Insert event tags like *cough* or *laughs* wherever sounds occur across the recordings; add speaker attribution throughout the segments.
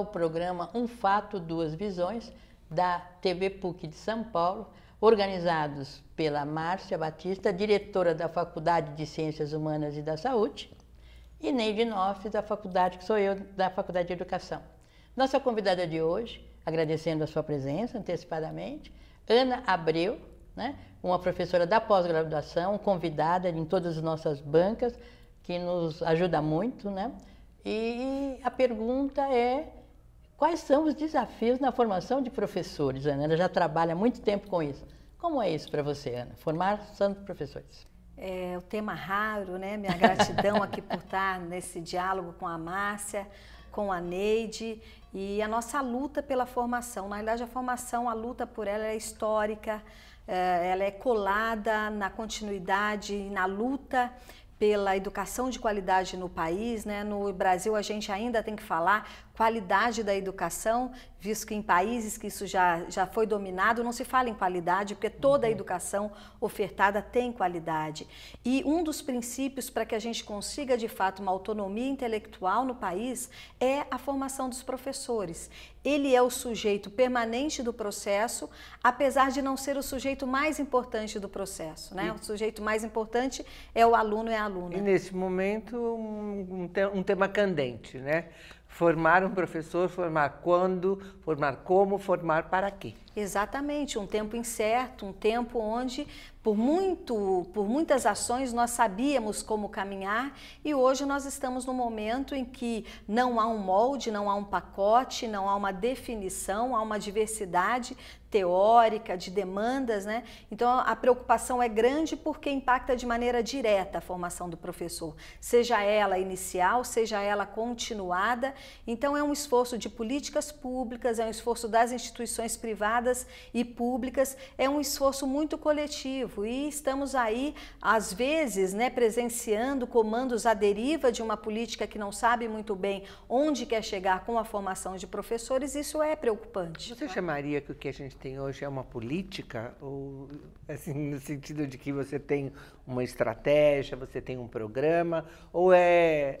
Speaker 1: ao programa Um Fato, Duas Visões, da TV PUC de São Paulo, organizados pela Márcia Batista, diretora da Faculdade de Ciências Humanas e da Saúde, e Neide Noff, da faculdade, que sou eu, da Faculdade de Educação. Nossa convidada de hoje, agradecendo a sua presença antecipadamente, Ana Abreu, né, uma professora da pós-graduação, convidada em todas as nossas bancas, que nos ajuda muito, né? E a pergunta é Quais são os desafios na formação de professores, Ana? Ela já trabalha muito tempo com isso. Como é isso para você, Ana? Formar santos professores.
Speaker 2: É o tema raro, né? Minha gratidão *laughs* aqui por estar nesse diálogo com a Márcia, com a Neide e a nossa luta pela formação. Na verdade, a formação, a luta por ela é histórica, é, ela é colada na continuidade, na luta pela educação de qualidade no país, né? No Brasil a gente ainda tem que falar qualidade da educação, visto que em países que isso já, já foi dominado, não se fala em qualidade, porque toda a uhum. educação ofertada tem qualidade. E um dos princípios para que a gente consiga, de fato, uma autonomia intelectual no país é a formação dos professores. Ele é o sujeito permanente do processo, apesar de não ser o sujeito mais importante do processo. Né? E... O sujeito mais importante é o aluno e é a aluna. E
Speaker 3: nesse momento, um, um tema candente, né? Formar um professor, formar quando, formar como, formar para quê.
Speaker 2: Exatamente, um tempo incerto, um tempo onde por muito, por muitas ações nós sabíamos como caminhar e hoje nós estamos no momento em que não há um molde, não há um pacote, não há uma definição, há uma diversidade, teórica, de demandas, né? Então a preocupação é grande porque impacta de maneira direta a formação do professor, seja ela inicial, seja ela continuada. Então é um esforço de políticas públicas, é um esforço das instituições privadas e públicas, é um esforço muito coletivo e estamos aí às vezes, né, presenciando comandos à deriva de uma política que não sabe muito bem onde quer chegar com a formação de professores, isso é preocupante.
Speaker 3: Você chamaria que o que a gente tem hoje é uma política? Ou, assim, no sentido de que você tem uma estratégia, você tem um programa? Ou é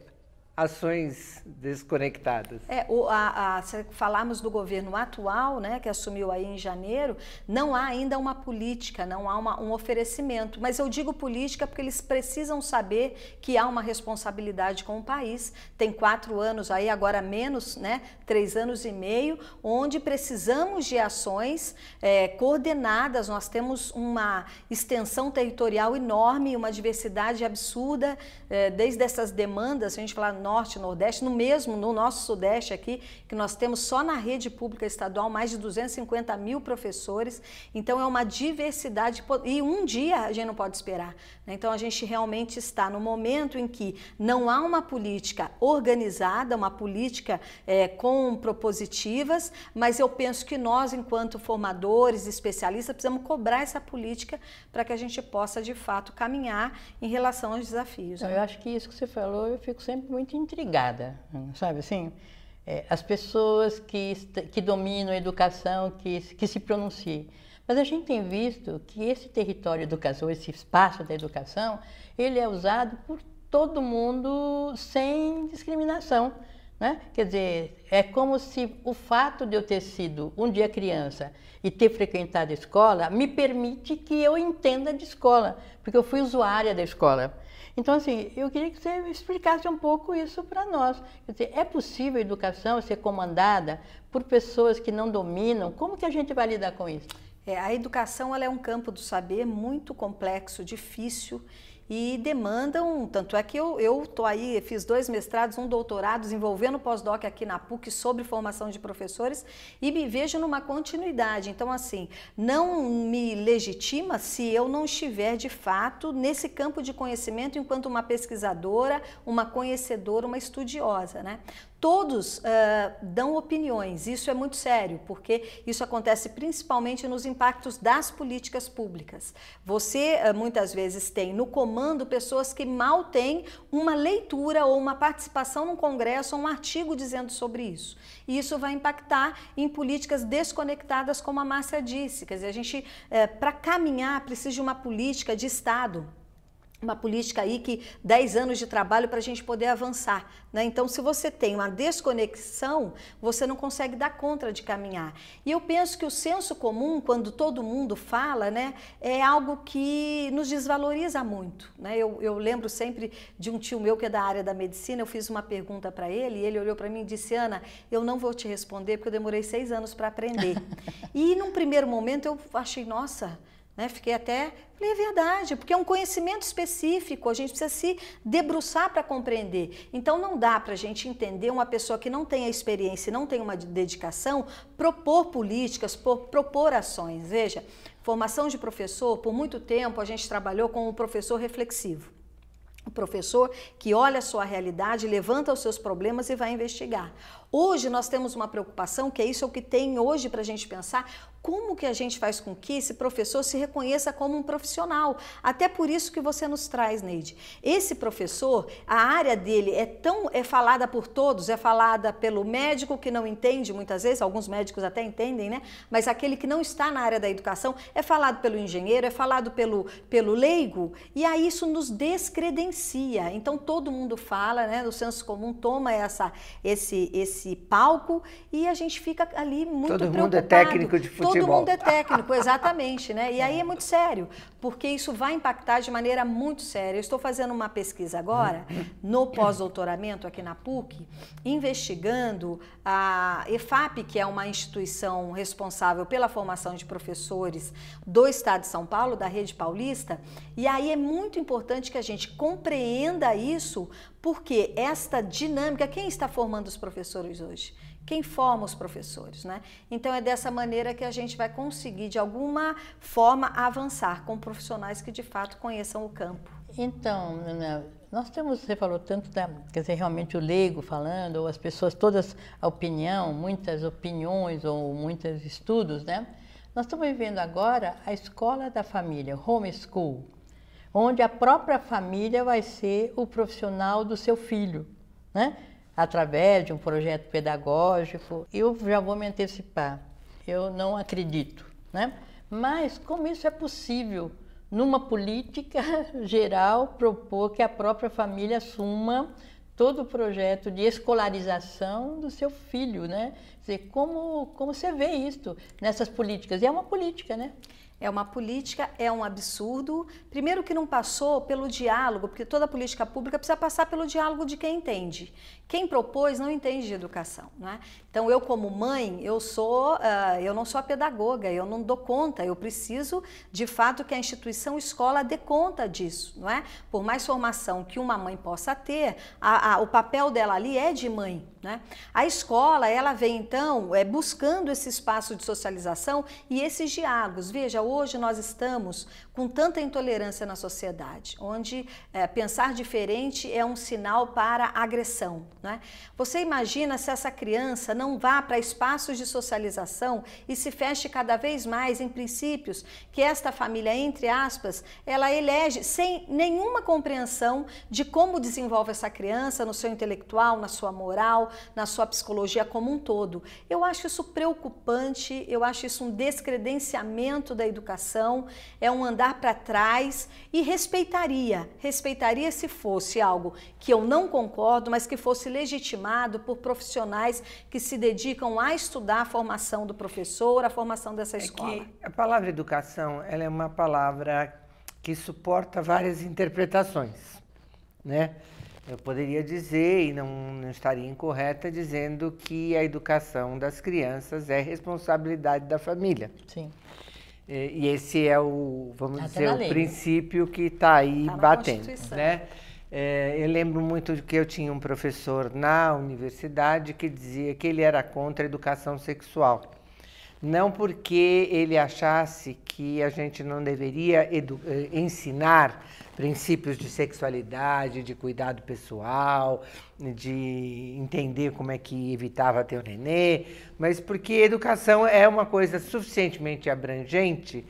Speaker 3: ações desconectadas.
Speaker 2: É, o, a, a, se falarmos do governo atual, né, que assumiu aí em janeiro, não há ainda uma política, não há uma, um oferecimento. Mas eu digo política porque eles precisam saber que há uma responsabilidade com o país. Tem quatro anos aí, agora menos, né, três anos e meio, onde precisamos de ações é, coordenadas. Nós temos uma extensão territorial enorme, uma diversidade absurda, é, desde essas demandas, a gente fala norte, nordeste, no mesmo, no nosso sudeste aqui, que nós temos só na rede pública estadual mais de 250 mil professores. Então é uma diversidade e um dia a gente não pode esperar. Né? Então a gente realmente está no momento em que não há uma política organizada, uma política é, com propositivas, mas eu penso que nós, enquanto formadores, especialistas, precisamos cobrar essa política para que a gente possa de fato
Speaker 1: caminhar em relação aos desafios. Né? Eu acho que isso que você falou, eu fico sempre muito intrigada, sabe assim? É, as pessoas que, que dominam a educação, que, que se pronunciem. Mas a gente tem visto que esse território educação, esse espaço da educação, ele é usado por todo mundo sem discriminação. Né? Quer dizer, é como se o fato de eu ter sido um dia criança e ter frequentado a escola me permite que eu entenda de escola, porque eu fui usuária da escola. Então, assim, eu queria que você explicasse um pouco isso para nós. Quer dizer, é possível a educação ser comandada por pessoas que não dominam? Como que a gente vai lidar com isso?
Speaker 2: É, a educação ela é um campo do saber muito complexo, difícil e demandam, tanto é que eu estou aí, fiz dois mestrados, um doutorado, envolvendo pós-doc aqui na PUC sobre formação de professores e me vejo numa continuidade. Então, assim, não me legitima se eu não estiver de fato nesse campo de conhecimento enquanto uma pesquisadora, uma conhecedora, uma estudiosa, né? todos uh, dão opiniões. Isso é muito sério, porque isso acontece principalmente nos impactos das políticas públicas. Você uh, muitas vezes tem no comando pessoas que mal têm uma leitura ou uma participação num congresso ou um artigo dizendo sobre isso. E isso vai impactar em políticas desconectadas, como a Márcia disse. Quer dizer, a gente, uh, eh, para caminhar, precisa de uma política de Estado uma política aí que 10 anos de trabalho para a gente poder avançar. Né? Então, se você tem uma desconexão, você não consegue dar conta de caminhar. E eu penso que o senso comum, quando todo mundo fala, né, é algo que nos desvaloriza muito. Né? Eu, eu lembro sempre de um tio meu que é da área da medicina, eu fiz uma pergunta para ele e ele olhou para mim e disse, Ana, eu não vou te responder porque eu demorei seis anos para aprender. *laughs* e num primeiro momento eu achei, nossa... Né? Fiquei até. Falei, é verdade, porque é um conhecimento específico, a gente precisa se debruçar para compreender. Então não dá para a gente entender uma pessoa que não tem a experiência, não tem uma dedicação, propor políticas, propor ações. Veja, formação de professor, por muito tempo a gente trabalhou com o professor reflexivo. O professor que olha a sua realidade, levanta os seus problemas e vai investigar. Hoje nós temos uma preocupação que é isso é o que tem hoje para a gente pensar como que a gente faz com que esse professor se reconheça como um profissional? Até por isso que você nos traz, Neide. Esse professor, a área dele é tão é falada por todos, é falada pelo médico que não entende muitas vezes, alguns médicos até entendem, né? Mas aquele que não está na área da educação é falado pelo engenheiro, é falado pelo pelo leigo, e aí isso nos descredencia. Então todo mundo fala, né? O senso comum toma essa esse esse palco e a gente fica ali muito todo preocupado. Todo mundo é técnico de futebol futebol. Todo mundo é *laughs* técnico, exatamente, né? E aí é muito sério, porque isso vai impactar de maneira muito séria. Eu estou fazendo uma pesquisa agora, *laughs* no pós-doutoramento aqui na PUC, investigando a EFAP, que é uma instituição responsável pela formação de professores do Estado de São Paulo, da Rede Paulista, e aí é muito importante que a gente compreenda isso, porque esta dinâmica, quem está formando os professores hoje? quem forma os professores, né? Então é dessa maneira que a gente vai conseguir de alguma forma avançar com profissionais que de fato conheçam o campo.
Speaker 1: Então, Ana, nós temos, você falou tanto da, quer dizer, realmente o leigo falando, ou as pessoas todas a opinião, muitas opiniões ou muitos estudos, né? Nós estamos vivendo agora a escola da família, homeschool, onde a própria família vai ser o profissional do seu filho, né? através de um projeto pedagógico, eu já vou me antecipar. Eu não acredito, né? Mas como isso é possível numa política *laughs* geral propor que a própria família assuma todo o projeto de escolarização do seu filho, né? Quer dizer, como, como você vê isso nessas políticas? E é uma política, né? É uma política, é um absurdo. Primeiro que não passou
Speaker 2: pelo diálogo, porque toda política pública precisa passar pelo diálogo de quem entende. Quem propôs não entende de educação, né? Então eu como mãe, eu sou, uh, eu não sou a pedagoga, eu não dou conta, eu preciso de fato que a instituição escola dê conta disso, não é? Por mais formação que uma mãe possa ter, a, a, o papel dela ali é de mãe, né? A escola, ela vem então é, buscando esse espaço de socialização e esses diálogos. Veja, hoje nós estamos com tanta intolerância na sociedade, onde é, pensar diferente é um sinal para agressão. Né? Você imagina se essa criança não vá para espaços de socialização e se feche cada vez mais em princípios que esta família, entre aspas, ela elege sem nenhuma compreensão de como desenvolve essa criança no seu intelectual, na sua moral, na sua psicologia como um todo. Eu acho isso preocupante, eu acho isso um descredenciamento da educação, é um andar olhar para trás e respeitaria, respeitaria se fosse algo que eu não concordo, mas que fosse legitimado por profissionais que se dedicam a estudar a formação do professor, a formação dessa é
Speaker 3: escola. a palavra educação, ela é uma palavra que suporta várias interpretações, né? Eu poderia dizer, e não, não, estaria incorreta, dizendo que a educação das crianças é responsabilidade da família. Sim. É, e, esse é o, vamos tá dizer, o princípio que está aí tá batendo, né? É, eu lembro muito de que eu tinha um professor na universidade que dizia que ele era contra a educação sexual não porque ele achasse que a gente não deveria eh, ensinar princípios de sexualidade, de cuidado pessoal, de entender como é que evitava ter o nenê, mas porque educação é uma coisa suficientemente abrangente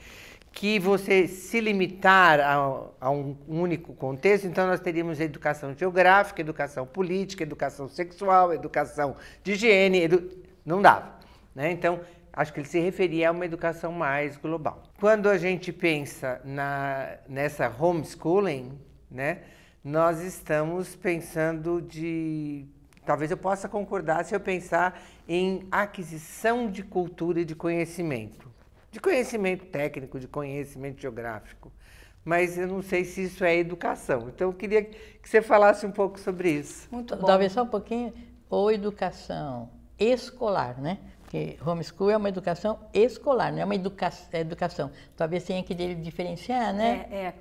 Speaker 3: que você se limitar a, a, um único contexto, então nós teríamos educação geográfica, educação política, educação sexual, educação de higiene, edu... não dava. Né? Então, Acho que ele se referia a uma educação mais global. Quando a gente pensa na, nessa homeschooling, né, nós estamos pensando de. Talvez eu possa concordar se eu pensar em aquisição de cultura e de conhecimento. De conhecimento técnico, de conhecimento geográfico. Mas eu não sei se isso é educação. Então eu queria que você falasse um pouco sobre isso. Muito bom. Talvez só um pouquinho. Ou
Speaker 1: educação escolar, né? Porque homeschool é uma educação escolar, não é uma educa educação. Talvez tenha que diferenciar, né? É,
Speaker 2: é.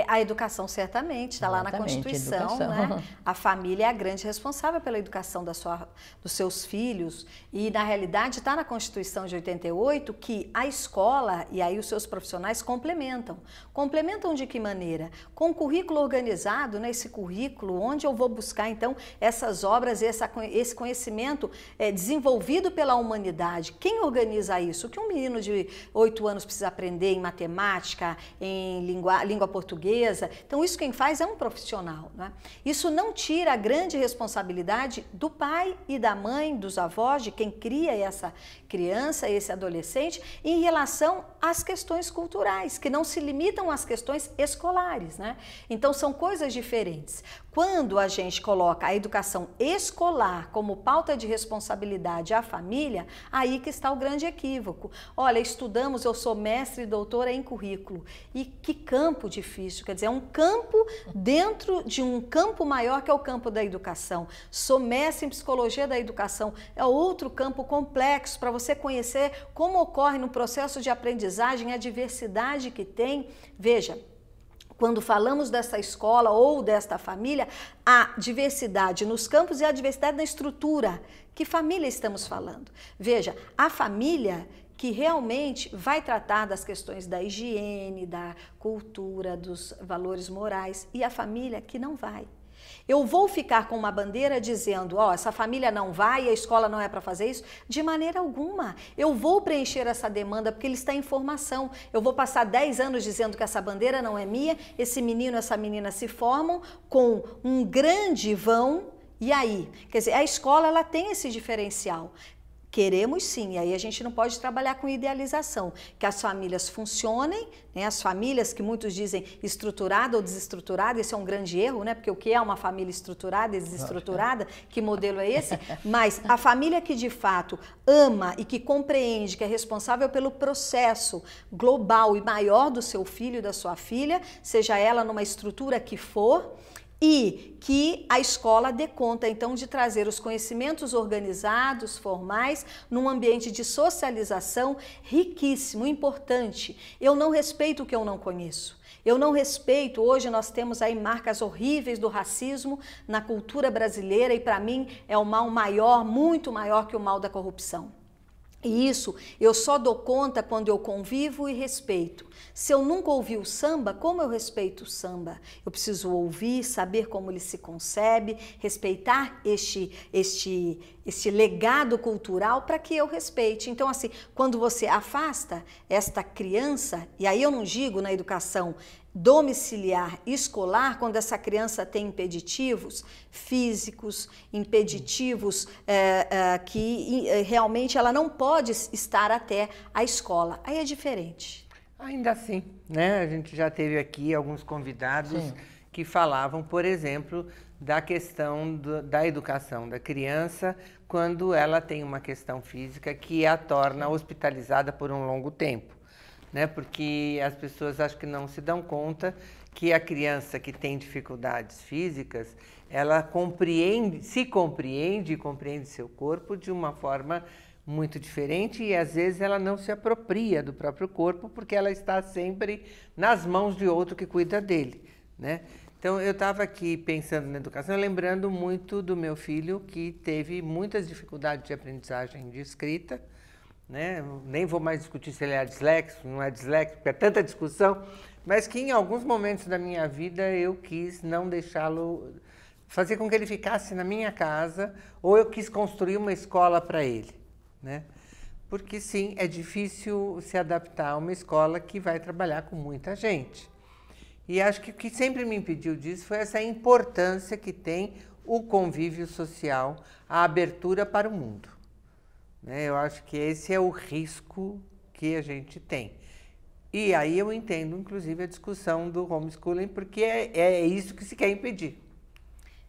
Speaker 2: é a educação certamente está lá na Constituição, educação. né? *laughs* A família é a grande responsável pela educação da sua, dos seus filhos e na realidade está na Constituição de 88 que a escola e aí os seus profissionais complementam. Complementam de que maneira? Com o currículo organizado, né? Esse currículo onde eu vou buscar então essas obras e essa, esse conhecimento é, desenvolvido pela humanidade quem organiza isso? O que um menino de 8 anos precisa aprender em matemática, em língua, língua portuguesa? Então, isso quem faz é um profissional. Né? Isso não tira a grande responsabilidade do pai e da mãe, dos avós, de quem cria essa criança, esse adolescente, em relação às questões culturais, que não se limitam às questões escolares. Né? Então, são coisas diferentes quando a gente coloca a educação escolar como pauta de responsabilidade à família, aí que está o grande equívoco. Olha, estudamos, eu sou mestre e doutora em currículo. E que campo difícil, quer dizer, é um campo dentro de um campo maior que é o campo da educação. Sou mestre em psicologia da educação, é outro campo complexo para você conhecer como ocorre no processo de aprendizagem a diversidade que tem. Veja, quando falamos dessa escola ou desta família, a diversidade nos campos e a diversidade na estrutura. Que família estamos falando? Veja, a família que realmente vai tratar das questões da higiene, da cultura, dos valores morais, e a família que não vai. Eu vou ficar com uma bandeira dizendo, ó, oh, essa família não vai, a escola não é para fazer isso? De maneira alguma. Eu vou preencher essa demanda porque ele está em formação. Eu vou passar 10 anos dizendo que essa bandeira não é minha, esse menino, essa menina se formam com um grande vão e aí? Quer dizer, a escola ela tem esse diferencial. Queremos sim, e aí a gente não pode trabalhar com idealização, que as famílias funcionem, né? as famílias que muitos dizem estruturada ou desestruturada, esse é um grande erro, né? porque o que é uma família estruturada e desestruturada, que modelo é esse? *laughs* Mas a família que de fato ama e que compreende que é responsável pelo processo global e maior do seu filho e da sua filha, seja ela numa estrutura que for, e que a escola dê conta então de trazer os conhecimentos organizados, formais, num ambiente de socialização riquíssimo, importante. Eu não respeito o que eu não conheço. Eu não respeito, hoje nós temos aí marcas horríveis do racismo na cultura brasileira e para mim é o mal maior, muito maior que o mal da corrupção. E isso eu só dou conta quando eu convivo e respeito. Se eu nunca ouvi o samba, como eu respeito o samba? Eu preciso ouvir, saber como ele se concebe, respeitar este este este legado cultural para que eu respeite. Então assim, quando você afasta esta criança, e aí eu não digo na educação domiciliar escolar, quando essa criança tem impeditivos físicos, impeditivos é, é, que eh, realmente ela não pode estar até a escola. Aí é
Speaker 3: diferente. Ainda assim, né? A gente já teve aqui alguns convidados Sim. que falavam, por exemplo, da questão do, da educação da criança quando ela tem uma questão física que a torna hospitalizada por um longo tempo né? Porque as pessoas acho que não se dão conta que a criança que tem dificuldades físicas, ela compreende, se compreende e compreende seu corpo de uma forma muito diferente e às vezes ela não se apropria do próprio corpo porque ela está sempre nas mãos de outro que cuida dele, né? Então eu estava aqui pensando na educação, lembrando muito do meu filho que teve muitas dificuldades de aprendizagem de escrita né? nem vou mais discutir se ele é disléxico, não é disléxico, porque é tanta discussão, mas que em alguns momentos da minha vida eu quis não deixá-lo, fazer com que ele ficasse na minha casa, ou eu quis construir uma escola para ele. Né? Porque sim, é difícil se adaptar a uma escola que vai trabalhar com muita gente. E acho que o que sempre me impediu disso foi essa importância que tem o convívio social, a abertura para o mundo. Né? Eu acho que esse é o risco que a gente tem. E aí eu entendo, inclusive, a discussão do homeschooling, porque é, é isso que se quer impedir.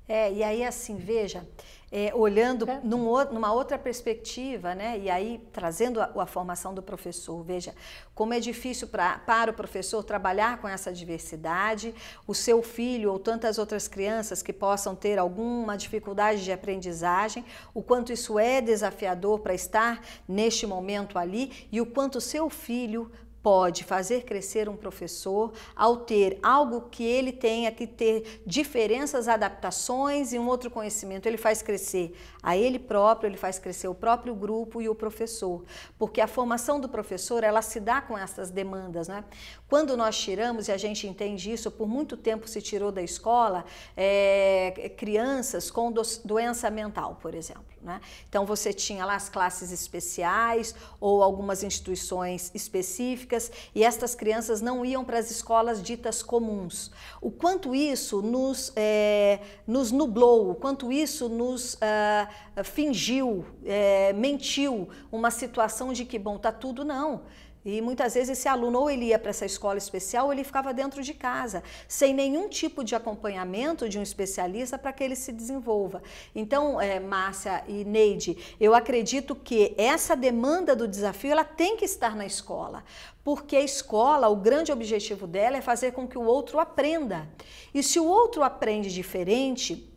Speaker 3: É, e aí assim, veja,
Speaker 2: é, olhando é. Num, numa outra perspectiva, né? E aí trazendo a, a formação do professor. Veja como é difícil pra, para o professor trabalhar com essa diversidade, o seu filho ou tantas outras crianças que possam ter alguma dificuldade de aprendizagem, o quanto isso é desafiador para estar neste momento ali e o quanto seu filho pode fazer crescer um professor ao ter algo que ele tenha que ter diferenças, adaptações e um outro conhecimento. Ele faz crescer a ele próprio, ele faz crescer o próprio grupo e o professor, porque a formação do professor ela se dá com essas demandas, né? Quando nós tiramos e a gente entende isso, por muito tempo se tirou da escola é, crianças com doença mental, por exemplo. Né? Então você tinha lá as classes especiais ou algumas instituições específicas e estas crianças não iam para as escolas ditas comuns. O quanto isso nos, é, nos nublou, o quanto isso nos ah, fingiu, é, mentiu uma situação de que, bom, está tudo não. E muitas vezes esse aluno ou ele ia para essa escola especial ou ele ficava dentro de casa, sem nenhum tipo de acompanhamento de um especialista para que ele se desenvolva. Então, é, Márcia e Neide, eu acredito que essa demanda do desafio ela tem que estar na escola, porque a escola, o grande objetivo dela é fazer com que o outro aprenda. E se o outro aprende diferente,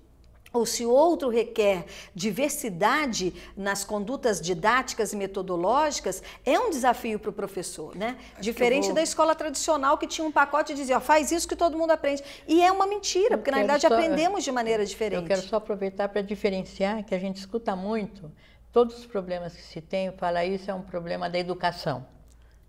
Speaker 2: ou se outro requer diversidade nas condutas didáticas e metodológicas, é um desafio para o professor, né? Acho Diferente vou... da escola tradicional que tinha um pacote e dizia, ó, faz isso que todo mundo aprende. E é uma mentira, eu porque na verdade só... aprendemos de
Speaker 1: maneira diferente. Eu quero só aproveitar para diferenciar que a gente escuta muito todos os problemas que se tem, fala ah, isso é um problema da educação.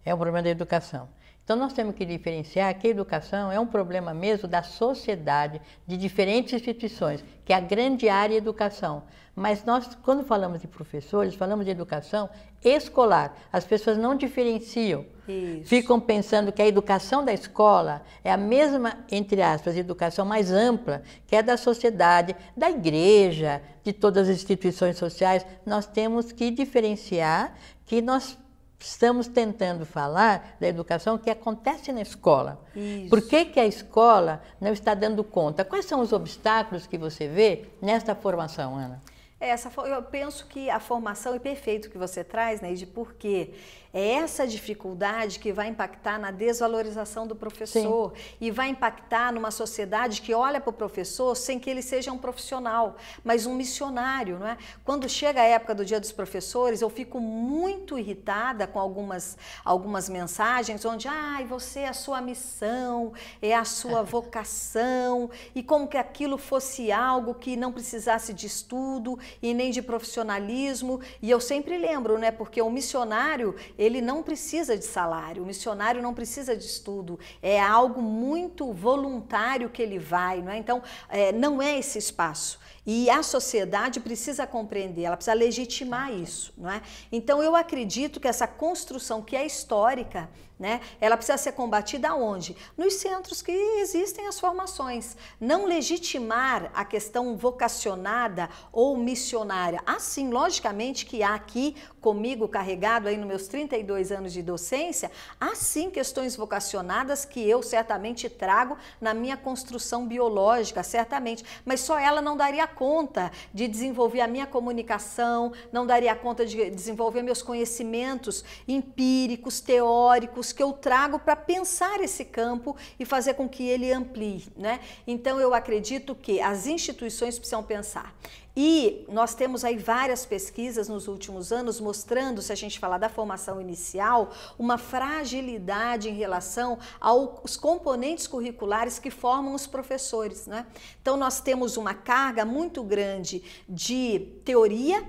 Speaker 1: É um problema da educação. Então, nós temos que diferenciar que a educação é um problema mesmo da sociedade, de diferentes instituições, que é a grande área educação. Mas nós, quando falamos de professores, falamos de educação escolar. As pessoas não diferenciam. Isso. Ficam pensando que a educação da escola é a mesma, entre aspas, educação mais ampla, que é da sociedade, da igreja, de todas as instituições sociais. Nós temos que diferenciar que nós estamos tentando falar da educação que acontece na escola. Isso. Por que, que a escola não está dando conta? Quais são os obstáculos que você vê nesta formação, Ana?
Speaker 2: Essa, eu penso que a formação, e perfeito que você traz, né, de por quê? É essa dificuldade que vai impactar na desvalorização do professor Sim. e vai impactar numa sociedade que olha para o professor sem que ele seja um profissional, mas um missionário, não é? Quando chega a época do Dia dos Professores, eu fico muito irritada com algumas, algumas mensagens onde, ai, ah, você é a sua missão, é a sua *laughs* vocação, e como que aquilo fosse algo que não precisasse de estudo e nem de profissionalismo. E eu sempre lembro, né? Porque o missionário ele não precisa de salário, o missionário não precisa de estudo, é algo muito voluntário que ele vai, não é? Então, é, não é esse espaço. E a sociedade precisa compreender, ela precisa legitimar isso, não é? Então, eu acredito que essa construção que é histórica, né? Ela precisa ser combatida onde? Nos centros que existem as formações. Não legitimar a questão vocacionada ou missionária. Assim, logicamente que há aqui comigo carregado aí nos meus 32 anos de docência, há sim questões vocacionadas que eu certamente trago na minha construção biológica, certamente, mas só ela não daria conta de desenvolver a minha comunicação, não daria conta de desenvolver meus conhecimentos empíricos, teóricos, que eu trago para pensar esse campo e fazer com que ele amplie, né? Então eu acredito que as instituições precisam pensar. E nós temos aí várias pesquisas nos últimos anos mostrando, se a gente falar da formação inicial, uma fragilidade em relação aos componentes curriculares que formam os professores. Né? Então, nós temos uma carga muito grande de teoria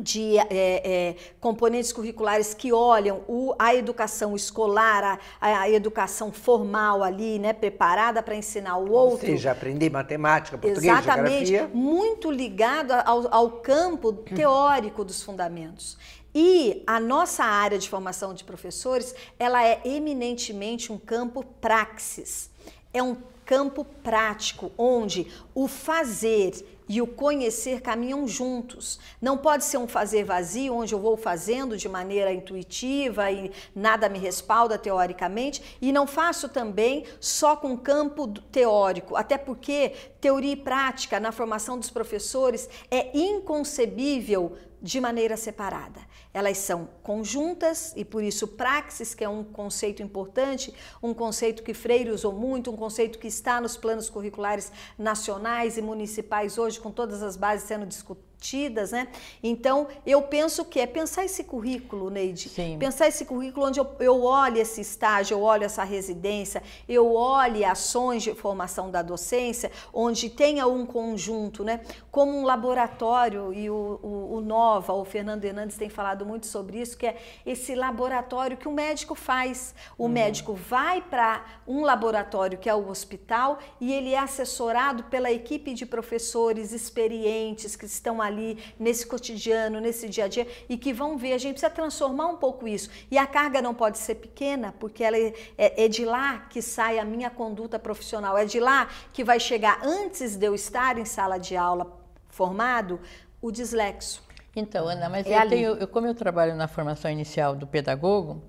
Speaker 2: de é, é, componentes curriculares que olham o, a educação escolar, a, a, educação formal ali, né, preparada para ensinar o outro. Ou seja,
Speaker 3: aprender matemática, português, Exatamente, geografia.
Speaker 2: muito ligado ao, ao campo teórico dos fundamentos. E a nossa área de formação de professores, ela é eminentemente um campo praxis. É um campo prático, onde o fazer e o conhecer caminham juntos. Não pode ser um fazer vazio, onde eu vou fazendo de maneira intuitiva e nada me respalda teoricamente, e não faço também só com campo teórico, até porque teoria e prática na formação dos professores é inconcebível de maneira separada. Elas são conjuntas e por isso praxis, que é um conceito importante, um conceito que Freire usou muito, um conceito que está nos planos curriculares nacionais e municipais hoje, com todas as bases sendo discutidas tidas, né? Então, eu penso que é pensar esse currículo, Neide. Sim. Pensar esse currículo onde eu, eu olho esse estágio, eu olho essa residência, eu olho ações de formação da docência, onde tenha um conjunto, né? Como um laboratório, e o, o, o Nova, o Fernando Hernandes tem falado muito sobre isso, que é esse laboratório que o médico faz. O uhum. médico vai para um laboratório que é o hospital e ele é assessorado pela equipe de professores experientes que estão ali nesse cotidiano, nesse dia a dia e que vão ver. A gente precisa transformar um pouco isso. E a carga não pode ser pequena, porque ela é, é, é, de lá que sai a minha conduta profissional, é de lá que vai chegar antes de eu estar em sala de aula formado o dislexo.
Speaker 1: Então, Ana, mas é eu tenho, eu, como eu trabalho na formação inicial do pedagogo,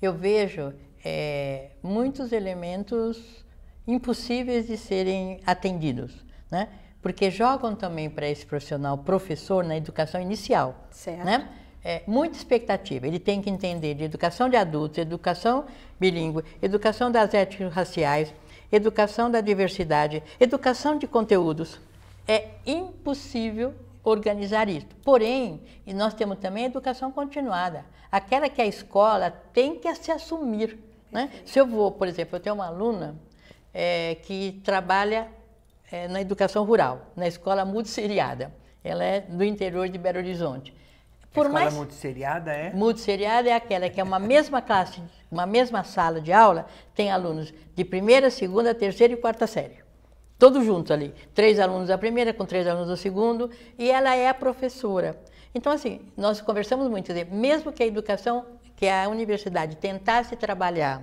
Speaker 1: eu vejo é, muitos elementos impossíveis de serem atendidos, né? porque jogam também para esse profissional professor na educação inicial, certo. né? É, muita expectativa. Ele tem que entender de educação de adultos, educação bilíngue, educação das éticas raciais, educação da diversidade, educação de conteúdos. É impossível organizar isso. Porém, nós temos também a educação continuada, aquela que a escola tem que se assumir. Né? Se eu vou, por exemplo, eu tenho uma aluna é, que trabalha é, na educação rural, na escola multisseriada. Ela é do interior de Belo Horizonte. Por a escola mais,
Speaker 3: multisseriada é?
Speaker 1: Multisseriada é aquela que é uma mesma classe, uma mesma sala de aula, tem alunos de primeira, segunda, terceira e quarta série. Todos juntos ali. Três alunos da primeira, com três alunos do segundo, e ela é a professora. Então, assim, nós conversamos muito, mesmo que a educação, que a universidade tentasse trabalhar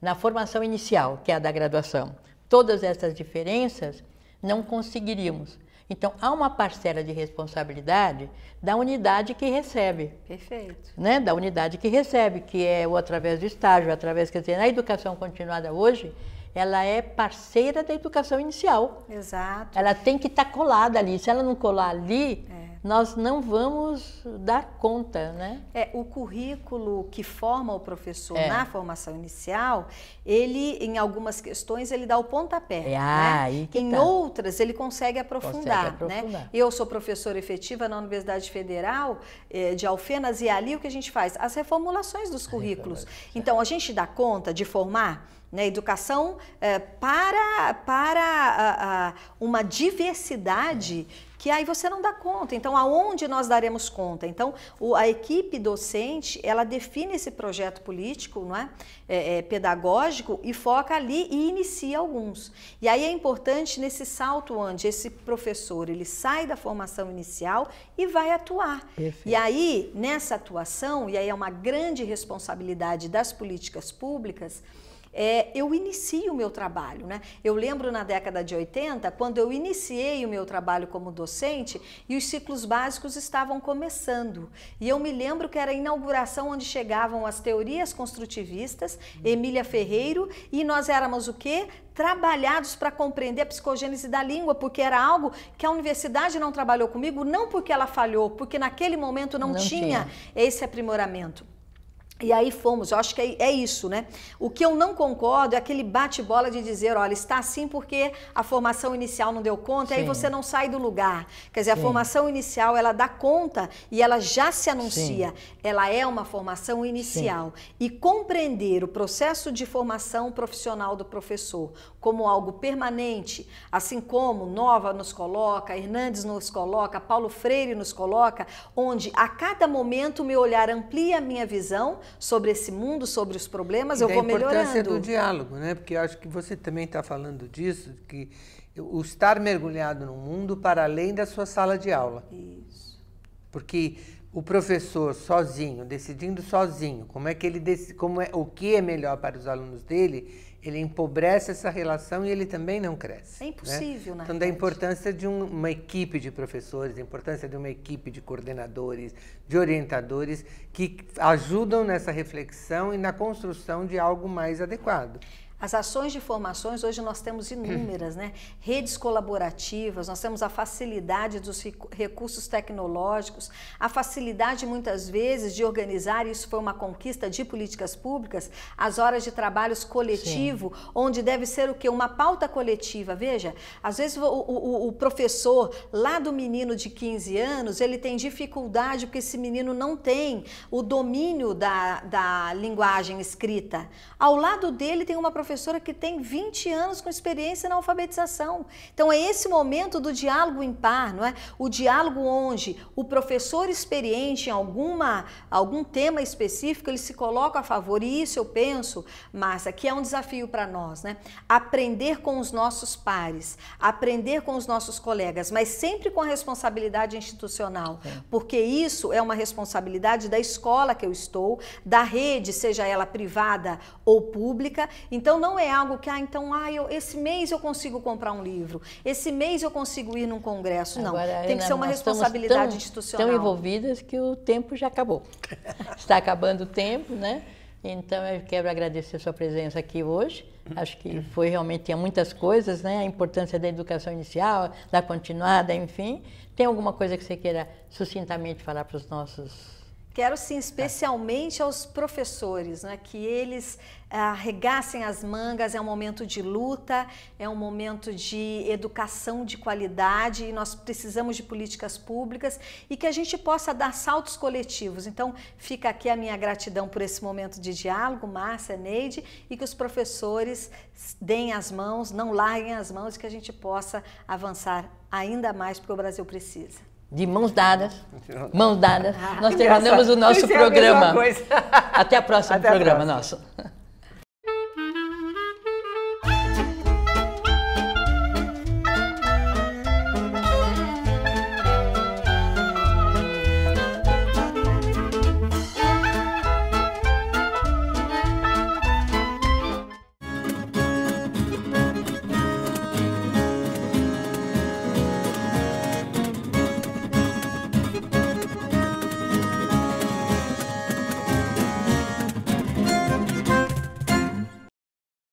Speaker 1: na formação inicial, que é a da graduação, todas essas diferenças, não conseguiríamos. Então, há uma parcela de responsabilidade da unidade que recebe.
Speaker 2: Perfeito.
Speaker 1: Né? Da unidade que recebe, que é o através do estágio, através, quer dizer, na educação continuada hoje, ela é parceira da educação inicial. Exato. Ela tem que estar tá colada ali. Se ela não colar ali, é nós não vamos dar conta, né? É, o currículo que forma o professor é. na
Speaker 2: formação inicial, ele, em algumas questões, ele dá o pontapé. É, né? em tá. outras, ele consegue aprofundar, consegue aprofundar. Né? Eu sou professora efetiva na Universidade Federal eh, de Alfenas e ali o que a gente faz? As reformulações dos currículos. É. Então, a gente dá conta de formar né? educação é, para, para a, a, uma diversidade que aí você não dá conta. Então, aonde nós daremos conta? Então, o, a equipe docente, ela define esse projeto político, não é? É, é? pedagógico e foca ali e inicia alguns. E aí é importante nesse salto onde esse professor, ele sai da formação inicial e vai atuar. Perfeito. E aí, nessa atuação, e aí é uma grande responsabilidade das políticas públicas, é, eu inicio o meu trabalho. Né? Eu lembro na década de 80, quando eu iniciei o meu trabalho como docente e os ciclos básicos estavam começando. E eu me lembro que era a inauguração onde chegavam as teorias construtivistas, Emília Ferreiro, e nós éramos o quê? trabalhados para compreender a psicogênese da língua, porque era algo que a universidade não trabalhou comigo, não porque ela falhou, porque naquele momento não, não tinha, tinha esse aprimoramento. E aí fomos, eu acho que é, é, isso, né? O que eu não concordo é aquele bate-bola de dizer, olha, está assim porque a formação inicial não deu conta, e aí você não sai do lugar. Quer dizer, Sim. a formação inicial, ela dá conta e ela já se anuncia. Sim. Ela é uma formação inicial. E compreender o processo de formação profissional do professor como algo permanente, assim como Nova nos coloca, Hernandes nos coloca, Paulo Freire nos coloca, onde a cada momento o meu olhar amplia a minha visão sobre esse mundo, sobre os problemas, e eu vou melhorando. A importância do
Speaker 3: diálogo, né? Porque acho que você também está falando disso, que o estar mergulhado no mundo para além da sua sala de aula. Isso. Porque o professor sozinho, decidindo sozinho, como é que ele como é, o que é melhor para os alunos dele, ele empobrece essa relação e ele também não cresce. É né? impossível, né? Então, da importância de um, uma equipe de professores, da importância de uma equipe de coordenadores, de orientadores que ajudam nessa reflexão e na construção de algo mais adequado. As ações de formações, hoje nós temos inúmeras, né?
Speaker 2: Redes colaborativas, nós temos a facilidade dos recursos tecnológicos, a facilidade muitas vezes de organizar, isso foi uma conquista de políticas públicas, as horas de trabalhos coletivo, Sim. onde deve ser o quê? Uma pauta coletiva. Veja, às vezes o, o, o professor lá do menino de 15 anos, ele tem dificuldade porque esse menino não tem o domínio da, da linguagem escrita. Ao lado dele tem uma professora professora que tem 20 anos com experiência na alfabetização. Então é esse momento do diálogo par, não é? O diálogo onde o professor experiente em alguma, algum tema específico, ele se coloca a favor. E isso eu penso, Márcia, que é um desafio para nós, né? Aprender com os nossos pares, aprender com os nossos colegas, mas sempre com a responsabilidade institucional, é. porque isso é uma responsabilidade da escola que eu estou, da rede, seja ela privada ou pública. Então, não é algo que, ah, então, ah, eu, esse mês eu consigo comprar um livro,
Speaker 1: esse mês eu consigo ir num congresso. Não, Agora, tem que ser uma responsabilidade tão, institucional. Estão envolvidas que o tempo já acabou. *laughs* Está acabando o tempo, né? Então, eu quero agradecer sua presença aqui hoje. Acho que foi realmente, tinha muitas coisas, né? A importância da educação inicial, da continuada, enfim. Tem alguma coisa que você queira sucintamente falar para os nossos
Speaker 2: Quero sim, especialmente aos professores, né, que eles eh, arregassem as mangas. É um momento de luta, é um momento de educação de qualidade e nós precisamos de políticas públicas e que a gente possa dar saltos coletivos. Então, fica aqui a minha gratidão por esse momento de diálogo, Márcia, Neide, e que os professores deem as mãos, não larguem as mãos e que a gente possa avançar ainda mais porque o Brasil precisa
Speaker 1: de mãos dadas, mãos dadas, ah, nós terminamos o nosso é programa. Até o próximo programa nosso.